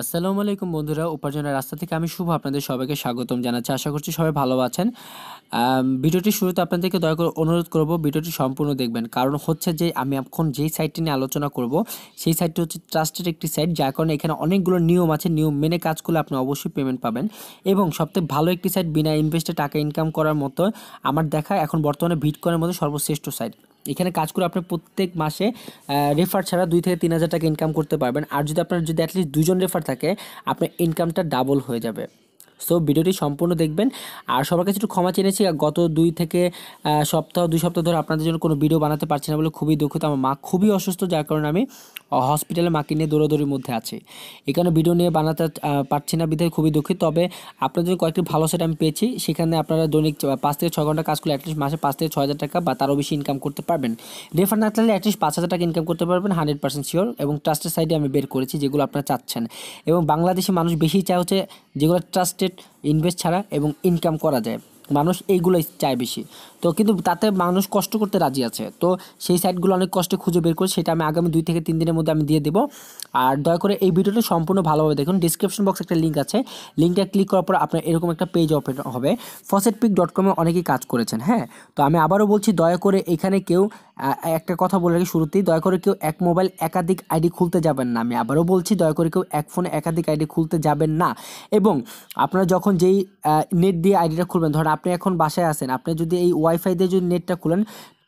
আসসালামু আলাইকুম বন্ধুরা উপার্জনের রাস্তা থেকে আমি শুভ আপনাদের সবাইকে স্বাগতম জানাচ্ছি আশা করছি সবাই ভালো আছেন ভিডিওটি শুরুতে আপনাদেরকে দয়া করে অনুরোধ করব ভিডিওটি সম্পূর্ণ দেখবেন কারণ হচ্ছে যে আমি এখন যেই সাইটটি নিয়ে আলোচনা করব সেই সাইটটি হচ্ছে ট্রাস্টেড একটি সাইট যার কারণে এখানে অনেকগুলো নিয়ম আছে নিয়ম মেনে কাজ করলে আপনি অবশ্যই পেমেন্ট পাবেন এবং সবথেকে ভালো একটি সাইট বিনা ইনভেস্টে টাকা ইনকাম করার মতো আমার দেখা এখন বর্তমানে ভিট করার মতো সর্বশ্রেষ্ঠ সাইট এখানে কাজ করে আপনি প্রত্যেক মাসে রেফার ছাড়া দুই থেকে তিন হাজার টাকা ইনকাম করতে পারবেন আর যদি আপনার যদি অ্যাটলিস্ট দুজন রেফার থাকে আপনার ইনকামটা ডাবল হয়ে যাবে সো ভিডিওটি সম্পূর্ণ দেখবেন আর সবার কাছে একটু ক্ষমা চেনেছি গত দুই থেকে সপ্তাহ দুই সপ্তাহ ধরে আপনাদের জন্য কোনো ভিডিও বানাতে পারছি না বলে খুবই দুঃখিত আমার মা খুবই অসুস্থ যার কারণে আমি হসপিটালে মাকে নিয়ে দৌড়াদৌড়ির মধ্যে আছে এখানে ভিডিও নিয়ে বানাতে পারছি না বিধায় খুবই দুঃখিত তবে আপনাদের কয়েকটি ভালো সেট আমি পেয়েছি সেখানে আপনারা দৈনিক পাঁচ থেকে ছয় ঘন্টা কাজ করলে অ্যাটলিস্ট মাসে পাঁচ থেকে ছয় হাজার টাকা বা তারও বেশি ইনকাম করতে পারবেন রেফার না থাকলে অ্যাটলিস্ট পাঁচ হাজার টাকা ইনকাম করতে পারবেন হান্ড্রেড পার্সেন্ট শিওর এবং ট্রাস্টের সাইডে আমি বের করেছি যেগুলো আপনারা চাচ্ছেন এবং বাংলাদেশে মানুষ বেশি চায় হচ্ছে যেগুলো ট্রাস্টেড ইনভেস্ট ছাড়া এবং ইনকাম করা যায় মানুষ এইগুলোই চায় বেশি তো কিন্তু তাতে মানুষ কষ্ট করতে রাজি আছে তো সেই সাইটগুলো অনেক কষ্টে খুঁজে বের করে সেটা আমি আগামী দুই থেকে তিন দিনের মধ্যে আমি দিয়ে দেবো আর দয়া করে এই ভিডিওটা সম্পূর্ণ ভালোভাবে দেখুন ডিসক্রিপশন বক্সে একটা লিঙ্ক আছে লিঙ্কটা ক্লিক করার পর আপনার এরকম একটা পেজ ওপেন হবে ফসেট পিক ডট কমে অনেকেই কাজ করেছেন হ্যাঁ তো আমি আবারও বলছি দয়া করে এখানে কেউ একটা কথা বলে রাখি শুরুতেই দয়া করে কেউ এক মোবাইল একাধিক আইডি খুলতে যাবেন না আমি আবারও বলছি দয়া করে কেউ এক ফোনে একাধিক আইডি খুলতে যাবেন না এবং আপনারা যখন যেই নেট দিয়ে আইডিটা খুলবেন ধরেন আপনি এখন বাসায় আসেন আপনি যদি এই ওয়াইফাই দিয়ে যদি নেটটা খুলেন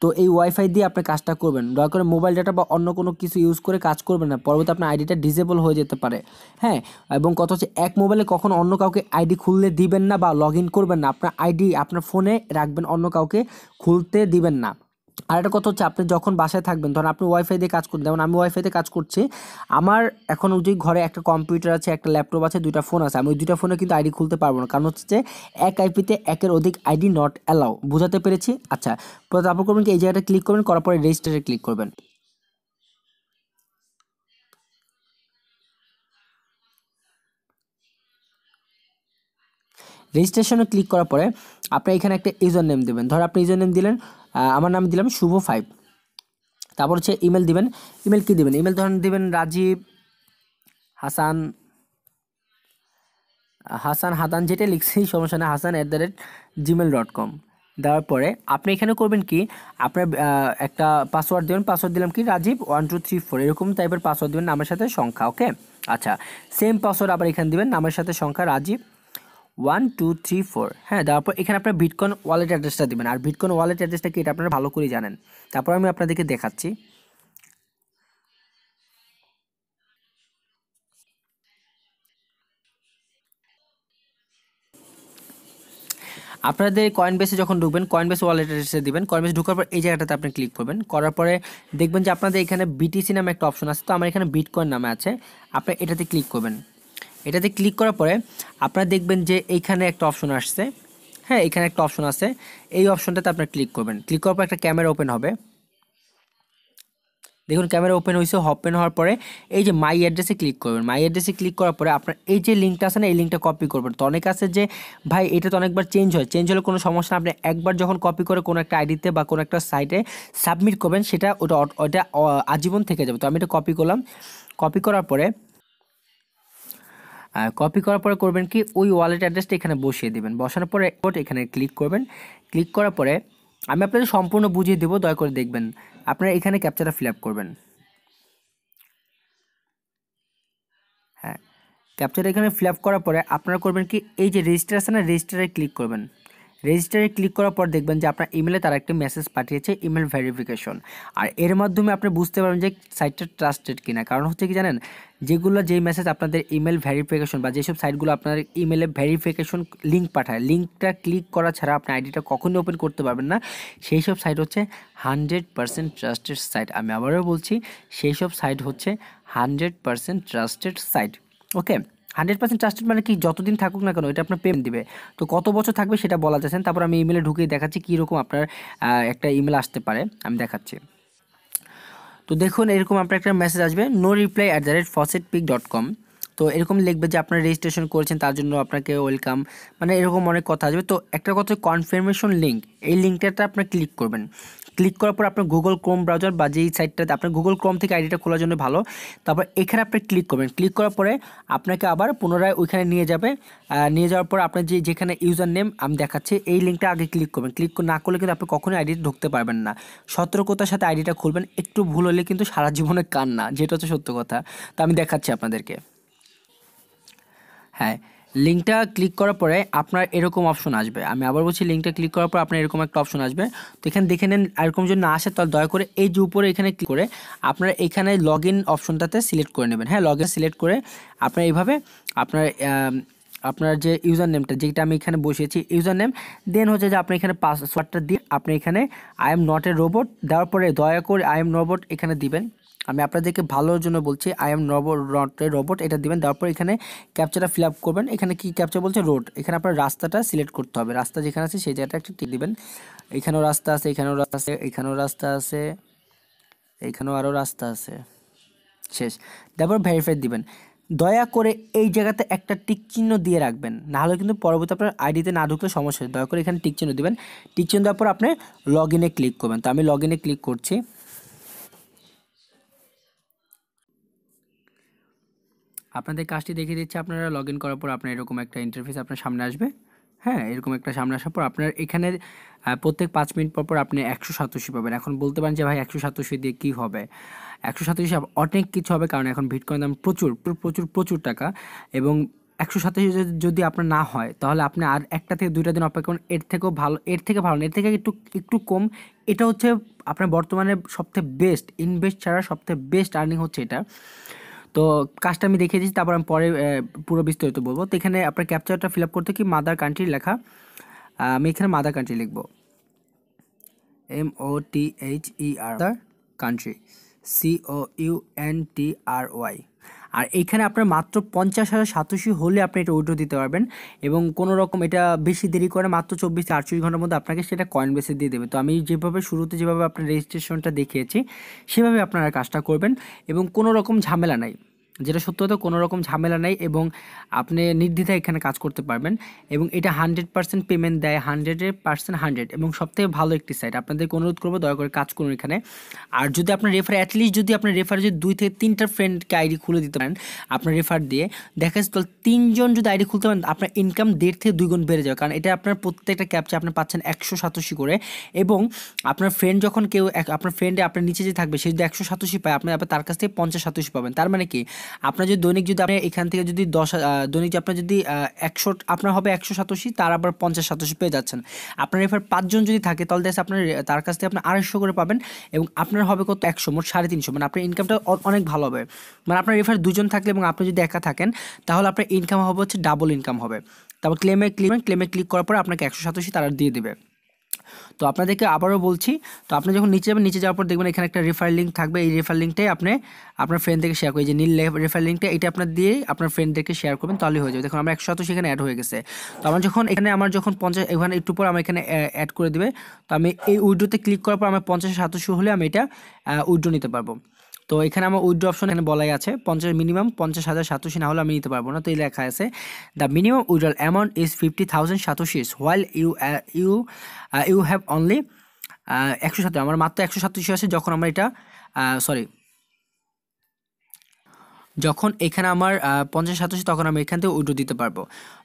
তো এই ওয়াইফাই দিয়ে আপনি কাজটা করবেন দয়া করে মোবাইল ডাটা বা অন্য কোনো কিছু ইউজ করে কাজ করবেন না পরবর্তী আপনার আইডিটা ডিসেবল হয়ে যেতে পারে হ্যাঁ এবং কথা হচ্ছে এক মোবাইলে কখন অন্য কাউকে আইডি খুললে দিবেন না বা লগ করবেন না আপনার আইডি আপনার ফোনে রাখবেন অন্য কাউকে খুলতে দিবেন না আর একটা কথা হচ্ছে আপনি যখন বাসায় থাকবেন ধরুন আপনি ওয়াইফাই দিয়ে কাজ করুন যেমন আমি ওয়াইফাইতে কাজ করছি আমার এখন যে ঘরে একটা কম্পিউটার আছে একটা ল্যাপটপ আছে দুইটা ফোন আছে আমি ওই দুইটা ফোনে কিন্তু আইডি খুলতে পারবো না কারণ হচ্ছে এক আইপিতে একের অধিক আইডি নট অ্যালাউ বোঝাতে পেরেছি আচ্ছা তারপর করবেন কি এই জায়গাটা ক্লিক করবেন করার পরে রেজিস্টারে ক্লিক করবেন রেজিস্ট্রেশনে ক্লিক করার পরে আপনি এখানে একটা ইউজার নেম দেবেন ধর আপনি ইউজার নেম দিলেন আমার নাম দিলাম শুভ ফাইভ তারপর হচ্ছে ইমেল দিবেন ইমেল কি দিবেন ইমেল ধরেন দিবেন রাজীব হাসান হাসান হাতান যেটা লিখছি সমস্যা না Hasan at the rate gmail dot com দেওয়ার পরে আপনি এখানে করবেন কি আপনার একটা পাসওয়ার্ড দেবেন পাসওয়ার্ড দিলাম কি Rajib one two three four এরকম টাইপের পাসওয়ার্ড দেবেন নামের সাথে সংখ্যা ওকে আচ্ছা সেম পাসওয়ার্ড আবার এখানে দেবেন নামের সাথে সংখ্যা Rajib one two three four হ্যাঁ তারপর এখানে আপনার ভিটকন ওয়ালেট অ্যাড্রেসটা দেবেন আর ভিটকন ওয়ালেট অ্যাড্রেসটা কি এটা আপনারা ভালো করে জানেন তারপর আমি আপনাদেরকে দেখাচ্ছি আপনাদের কয়েন বেসে যখন ঢুকবেন কয়েন বেস ওয়ালেট অ্যাড্রেসে দেবেন কয়েন বেস ঢুকার পর এই জায়গাটাতে আপনি ক্লিক করবেন করার পরে দেখবেন যে আপনাদের এখানে বিটিসি নামে একটা অপশন আছে তো আমার এখানে বিটকয়েন নামে আছে আপনি এটাতে ক্লিক করবেন এটাতে ক্লিক করার পরে আপনারা দেখবেন যে এইখানে একটা অপশন আসছে হ্যাঁ এখানে একটা অপশন আছে এই অপশনটাতে আপনারা ক্লিক করবেন ক্লিক করার পর একটা ক্যামেরা ওপেন হবে দেখুন ক্যামেরা ওপেন হয়েছে ওপেন হওয়ার পরে এই যে মাই অ্যাড্রেসে ক্লিক করবেন মাই অ্যাড্রেসে ক্লিক করার পরে আপনার এই যে লিঙ্কটা আছে না এই লিঙ্কটা কপি করবেন তো অনেক আছে যে ভাই এটা তো অনেকবার চেঞ্জ হয় চেঞ্জ হলে কোনো সমস্যা আপনি একবার যখন কপি করে কোনো একটা আইডিতে বা কোনো একটা সাইটে সাবমিট করবেন সেটা ওটা ওটা আজীবন থেকে যাবে তো আমি এটা কপি করলাম কপি করার পরে কপি করার পরে করবেন কি ওই ওয়ালেট অ্যাড্রেসটা এখানে বসিয়ে দেবেন বসানোর পরে এখানে ক্লিক করবেন ক্লিক করার পরে আমি আপনাদের সম্পূর্ণ বুঝিয়ে দেবো দয়া করে দেখবেন আপনারা এখানে ক্যাপচারটা ফিল আপ করবেন হ্যাঁ ক্যাপচাটা এখানে ফিল আপ করার পরে আপনারা করবেন কি এই যে রেজিস্ট্রেশনে রেজিস্টারে ক্লিক করবেন রেজিস্টারে ক্লিক করার পর দেখবেন যে আপনার ইমেলে তারা একটি মেসেজ পাঠিয়েছে ইমেল ভেরিফিকেশন আর এর মাধ্যমে আপনি বুঝতে পারবেন যে সাইটটা ট্রাস্টেড কিনা কারণ হচ্ছে কি জানেন যেগুলো যেই মেসেজ আপনাদের ইমেল ভেরিফিকেশন বা যেসব সাইটগুলো আপনার ইমেলে ভেরিফিকেশন লিঙ্ক পাঠায় লিঙ্কটা ক্লিক করা ছাড়া আপনি আইডিটা কখনই ওপেন করতে পারবেন না সেই সব সাইট হচ্ছে হানড্রেড পারসেন্ট ট্রাস্টেড সাইট আমি আবারও বলছি সেই সব সাইট হচ্ছে hundred percent trusted site okay hundred percent trusted মানে কি যতদিন থাকুক না কেন এটা আপনার পেমেন্ট দিবে তো কত বছর থাকবে সেটা বলা যাচ্ছেন তারপর আমি ইমেলে ঢুকিয়ে দেখাচ্ছি কীরকম আপনার একটা ইমেল আসতে পারে আমি দেখাচ্ছি তো দেখুন এরকম আপনার একটা মেসেজ আসবে no reply at the rate faucet pick dot com তো এরকম লিখবে যে আপনারা রেজিস্ট্রেশন করেছেন তার জন্য আপনাকে ওয়েলকাম মানে এরকম অনেক কথা আসবে তো একটা কথা কনফার্মেশন লিঙ্ক এই লিঙ্কটাতে আপনার ক্লিক করবেন ক্লিক করার পর আপনার গুগল ক্রোম ব্রাউজার বা যেই সাইটটাতে আপনার গুগল ক্রোম থেকে আইডিটা খোলার জন্য ভালো তারপর এখানে আপনি ক্লিক করবেন ক্লিক করার পরে আপনাকে আবার পুনরায় ওইখানে নিয়ে যাবে নিয়ে যাওয়ার পর আপনার যে যেখানে ইউজার নেম আমি দেখাচ্ছি এই লিঙ্কটা আগে ক্লিক করবেন ক্লিক না করলে কিন্তু আপনি কখনোই আইডিটা ঢুকতে পারবেন না সতর্কতার সাথে আইডিটা খুলবেন একটু ভুল হলে কিন্তু সারা জীবনে কান না যেটা হচ্ছে সত্য কথা তো আমি দেখাচ্ছি আপনাদেরকে হ্যাঁ লিঙ্কটা ক্লিক করার পরে আপনার এরকম অপশন আসবে আমি আবার বলছি লিঙ্কটা ক্লিক করার পর আপনার এরকম একটা অপশন আসবে তো এখানে দেখে নেন এরকম যদি না আসে তাহলে দয়া করে এই যে উপরে এখানে ক্লিক করে আপনার এখানে লগ ইন অপশনটাতে সিলেক্ট করে নেবেন হ্যাঁ লগ ইন সিলেক্ট করে আপনার এইভাবে আপনার আপনার যে ইউজার নেমটা যেটা আমি এখানে বসিয়েছি ইউজার নেম দেন হচ্ছে যে আপনি এখানে পাসওয়ার্ডটা দিয়ে আপনি এখানে I am not a robot দেওয়ার পরে দয়া করে আই এম রোবট এখানে দিবেন আমি আপনাদেরকে ভালোর জন্য বলছি আই এম রবট রোবট এটা দেবেন দেওয়ার পর এখানে ক্যাপচারটা ফিল আপ করবেন এখানে কি ক্যাপচার বলছে রোড এখানে আপনার রাস্তাটা সিলেক্ট করতে হবে রাস্তা যেখানে আছে সেই জায়গাটা একটু টিক দেবেন এখানেও রাস্তা আছে এখানেও রাস্তা আছে এখানেও রাস্তা আছে এখানেও আরও রাস্তা আছে শেষ তারপর ভেরিফাই দিবেন দয়া করে এই জায়গাতে একটা টিক চিহ্ন দিয়ে রাখবেন নাহলে কিন্তু পরবর্তী আপনার আইডিতে না ঢুকলে সমস্যা দয়া করে এখানে টিক চিহ্ন দেবেন টিক চিহ্ন দেওয়ার পর আপনি লগ ইনে ক্লিক করবেন তো আমি লগ ইনে ক্লিক করছি আপনাদের কাজটি দেখিয়ে দিচ্ছে আপনারা লগ ইন করার পর আপনার এরকম একটা ইন্টারফেস আপনার সামনে আসবে হ্যাঁ এরকম একটা সামনে আসার পর আপনার এখানে প্রত্যেক পাঁচ মিনিট পর পর আপনি একশো সাতাশি পাবেন এখন বলতে পারেন যে ভাই একশো সাতাশি দিয়ে কী হবে একশো সাতাশি অনেক কিছু হবে কারণ এখন ভিটকয়েন দাম প্রচুর প্রচুর প্রচুর টাকা এবং একশো সাতাশি যদি আপনার না হয় তাহলে আপনি আর একটা থেকে দুইটা দিন অপেক্ষা করুন এর থেকেও ভালো এর থেকে ভালো এর থেকে একটু একটু কম এটা হচ্ছে আপনার বর্তমানে সবথেকে বেস্ট ইনভেস্ট ছাড়া সবথেকে বেস্ট আর্নিং হচ্ছে এটা তো কাজটা আমি দেখিয়ে দিচ্ছি তারপর আমি পরে পুরো বিস্তারিত বলবো তো এখানে আপনার ক্যাপচারটা ফিল আপ করতে কি মাদার কান্ট্রি লেখা আমি এখানে মাদার কান্ট্রি লিখবো M O T H E R country C O U N T R Y আর এইখানে আপনার মাত্র পঞ্চাশ হাজার সাতাশি হলে আপনি এটা উইড্রো দিতে পারবেন এবং কোনো রকম এটা বেশি দেরি করে মাত্র চব্বিশ আটচল্লিশ ঘন্টার মধ্যে আপনাকে সেটা কয়েন বেসে দিয়ে দেবে তো আমি যেভাবে শুরুতে যেভাবে আপনার রেজিস্ট্রেশনটা দেখিয়েছি সেভাবে আপনারা কাজটা করবেন এবং কোনো রকম ঝামেলা নাই যেটা কথা কোনো রকম ঝামেলা নেই এবং আপনি নির্দ্বিধায় এখানে কাজ করতে পারবেন এবং এটা হান্ড্রেড পার্সেন্ট পেমেন্ট দেয় হান্ড্রেডের পার্সেন্ট হান্ড্রেড এবং সবথেকে ভালো একটি সাইট আপনাদেরকে অনুরোধ করবো দয়া করে কাজ করুন এখানে আর যদি আপনার রেফার অ্যাটলিস্ট যদি আপনার রেফার যদি দুই থেকে তিনটা ফ্রেন্ডকে আইডি খুলে দিতে পারেন আপনার রেফার দিয়ে দেখা যাচ্ছে তাহলে তিনজন যদি আইডি খুলতে পারেন আপনার ইনকাম দেড় থেকে দুই গুণ বেড়ে যাবে কারণ এটা আপনার প্রত্যেকটা ক্যাপচে আপনি পাচ্ছেন একশো সাতাশি করে এবং আপনার ফ্রেন্ড যখন কেউ আপনার ফ্রেন্ডে আপনার নিচে যে থাকবে সে যদি একশো সাতাশি পায় আপনি তার কাছ থেকে পঞ্চাশ সাতাশি পাবেন তার মানে কি আপনার যদি দৈনিক যদি আপনি এখান থেকে যদি দশ দৈনিক আপনার যদি একশো আপনার হবে একশো সাতাশি তার আবার পঞ্চাশ সাতাশি পেয়ে যাচ্ছেন আপনার এফার পাঁচজন যদি থাকে তাহলে দেখ আপনার তার কাছ থেকে আপনার আড়াইশো করে পাবেন এবং আপনার হবে কত একশো মোট সাড়ে তিনশো মানে আপনার ইনকামটা অনেক ভালো হবে মানে আপনার রেফার দুজন থাকলে এবং আপনি যদি একা থাকেন তাহলে আপনার ইনকাম হবে হচ্ছে ডাবল ইনকাম হবে তারপর ক্লেমে ক্লিক ক্লেমে ক্লিক করার পর আপনাকে একশো সাতাশি তারা দিয়ে দেবে তো আপনাদেরকে আবারও বলছি তো আপনি যখন নিচে যাবেন নিচে যাওয়ার পর দেখবেন এখানে একটা রেফার লিঙ্ক থাকবে এই রেফার লিঙ্কটাই আপনি আপনার ফ্রেন্ড থেকে শেয়ার করি যে নীল রেফার লিঙ্কটা এটা আপনার দিয়ে আপনার ফ্রেন্ডদেরকে শেয়ার করবেন তাহলে হয়ে যাবে দেখুন আমার একশো সেখানে অ্যাড হয়ে গেছে তো আমার যখন এখানে আমার যখন পঞ্চাশ এখানে একটু পর আমার এখানে অ্যাড করে দেবে তো আমি এই উইডোতে ক্লিক করার পর আমার পঞ্চাশ সাতশো হলে আমি এটা উইডো নিতে পারবো তো এখানে আমার উইড্রো অপশন এখানে বলাই আছে পঞ্চাশ মিনিমাম পঞ্চাশ হাজার সাতোশি না হলে আমি নিতে পারবো না তো এই লেখা আছে the minimum withdrawal amount is fifty thousand satoshi while you you you have only একশো সাতশো আমার মাত্র একশো সাতাশি আছে যখন আমরা এটা সরি uh, যখন এখানে আমার পঞ্চাশ সাতাশি তখন আমি এখান থেকে উইড্রো দিতে পারবো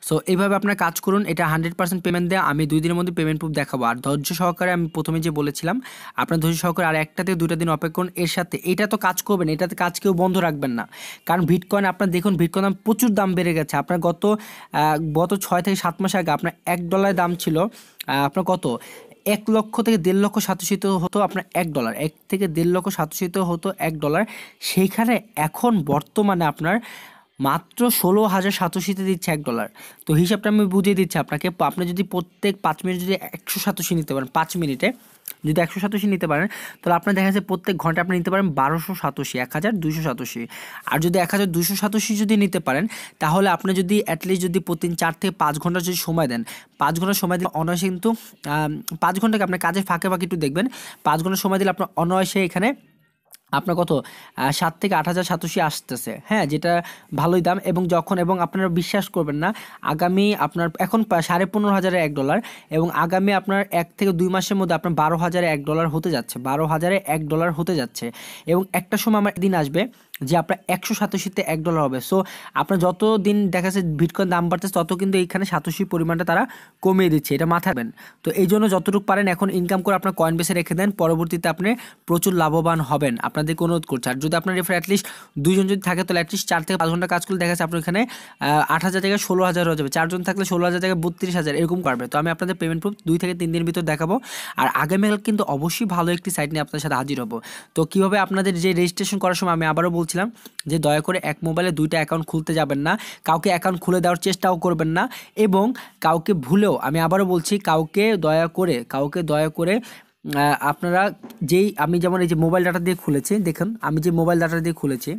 সো এইভাবে আপনার কাজ করুন এটা হান্ড্রেড পার্সেন্ট পেমেন্ট দেওয়া আমি দুই দিনের মধ্যে পেমেন্ট প্রুফ দেখাবো আর ধৈর্য সহকারে আমি প্রথমে যে বলেছিলাম আপনার ধৈর্য সহকারে আর একটা থেকে দুটা দিন অপেক্ষা করুন এর সাথে এটা তো কাজ করবেন এটাতে কাজ কেউ বন্ধ রাখবেন না কারণ ভিটকয়েন আপনার দেখুন ভিটকয়েন দাম প্রচুর দাম বেড়ে গেছে আপনার গত গত ছয় থেকে সাত মাস আগে আপনার এক ডলারের দাম ছিল আপনার কত এক লক্ষ থেকে দেড় লক্ষ সাতশিত হতো আপনার এক ডলার এক থেকে দেড় লক্ষ সাতশিত হতো এক ডলার সেইখানে এখন বর্তমানে আপনার মাত্র ষোলো হাজার সাতশিতে দিচ্ছে এক ডলার তো হিসাবটা আমি বুঝিয়ে দিচ্ছি আপনাকে আপনি যদি প্রত্যেক পাঁচ মিনিট যদি একশো সাতশি নিতে পারেন পাঁচ মিনিটে যদি একশো সাতাশি নিতে পারেন তাহলে আপনার দেখা যাচ্ছে প্রত্যেক ঘন্টা আপনি নিতে পারেন বারোশো সাতাশি এক হাজার দুশো সাতাশি আর যদি এক হাজার দুশো সাতাশি যদি নিতে পারেন তাহলে আপনি যদি অ্যাটলিস্ট যদি প্রতিদিন চার থেকে পাঁচ ঘন্টা যদি সময় দেন পাঁচ ঘন্টা সময় দিলে অনায়াসে কিন্তু পাঁচ ঘন্টাকে আপনার কাজের ফাঁকে ফাঁকে একটু দেখবেন পাঁচ ঘন্টা সময় দিলে আপনার অনায়াসে এখানে আপনার কত সাত থেকে আট হাজার সাতশি আসতেছে হ্যাঁ যেটা ভালোই দাম এবং যখন এবং আপনারা বিশ্বাস করবেন না আগামী আপনার এখন সাড়ে পনেরো হাজারে এক ডলার এবং আগামী আপনার এক থেকে দুই মাসের মধ্যে আপনার বারো হাজারে এক ডলার হতে যাচ্ছে বারো হাজারে এক ডলার হতে যাচ্ছে এবং একটা সময় আমার দিন আসবে যে আপনার একশো সাতাশিতে এক ডলার হবে সো আপনার যত দিন দেখা যাচ্ছে বিটকয়েন দাম বাড়তেছে তত কিন্তু এইখানে সাতাশির পরিমাণটা তারা কমিয়ে দিচ্ছে এটা মাথায় রাখবেন তো এই জন্য যতটুকু পারেন এখন ইনকাম করে আপনার কয়েন বেসে রেখে দেন পরবর্তীতে আপনি প্রচুর লাভবান হবেন আপনাদেরকে অনুরোধ করছে আর যদি আপনার রেফার অ্যাটলিস্ট দুজন যদি থাকে তাহলে অ্যাটলিস্ট চার থেকে পাঁচ ঘন্টা কাজ করলে দেখা যাচ্ছে আপনার এখানে আট হাজার থেকে ষোলো হাজার হয়ে যাবে চারজন থাকলে ষোলো হাজার থেকে বত্রিশ হাজার এরকম করবে তো আমি আপনাদের পেমেন্ট প্রুফ দুই থেকে তিন দিনের ভিতর দেখাবো আর আগামীকাল কিন্তু অবশ্যই ভালো একটি সাইট নিয়ে আপনার সাথে হাজির হবো তো কীভাবে আপনাদের যে রেজিস্ট্রেশন করার সময় আমি আবারও বলছিলাম যে দয়া করে এক মোবাইলে দুইটা অ্যাকাউন্ট খুলতে যাবেন না কাউকে অ্যাকাউন্ট খুলে দেওয়ার চেষ্টাও করবেন না এবং কাউকে ভুলেও আমি আবারও বলছি কাউকে দয়া করে কাউকে দয়া করে আপনারা যেই আমি যেমন এই যে মোবাইল ডাটা দিয়ে খুলেছি দেখুন আমি যে মোবাইল ডাটা দিয়ে খুলেছি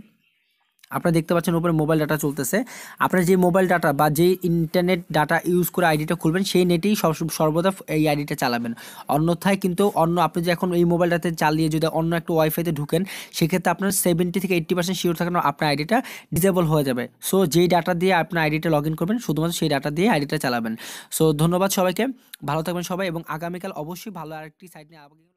আপনারা দেখতে পাচ্ছেন উপরে মোবাইল ডাটা চলতেছে আপনার যে মোবাইল ডাটা বা যে ইন্টারনেট ডাটা ইউজ করে আইডিটা খুলবেন সেই নেটেই সর্বদা এই আইডিটা চালাবেন অন্যথায় কিন্তু অন্য আপনি যে এখন এই মোবাইলটাতে চালিয়ে যদি অন্য একটা ওয়াইফাইতে ঢুকেন সেক্ষেত্রে আপনার সেভেন্টি থেকে এইট্টি পার্সেন্ট শিওর থাকেন আপনার আইডিটা ডিজেবল হয়ে যাবে সো যেই ডাটা দিয়ে আপনার আইডিটা লগ ইন করবেন শুধুমাত্র সেই ডাটা দিয়ে আইডিটা চালাবেন সো ধন্যবাদ সবাইকে ভালো থাকবেন সবাই এবং আগামীকাল অবশ্যই ভালো আরেকটি সাইট নিয়ে